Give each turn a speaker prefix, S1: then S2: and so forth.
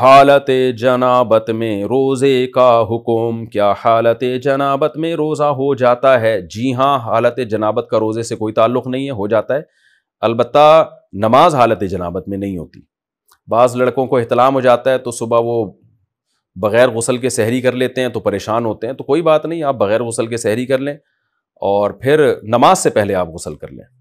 S1: हालत जनाबत में रोज़े का हुक्म क्या हालत जनाबत में रोज़ा हो जाता है जी हाँ हालत जनाबत का रोज़े से कोई ताल्लुक़ नहीं है हो जाता है अलबत् नमाज हालत जनाबत में नहीं होती बाज़ लड़कों को अहतलाम हो जाता है तो सुबह वो बग़ैर गसल के सहरी कर लेते हैं तो परेशान होते हैं तो कोई बात नहीं आप बग़ैर गसल के सहरी कर लें और फिर नमाज से पहले आप गसल कर लें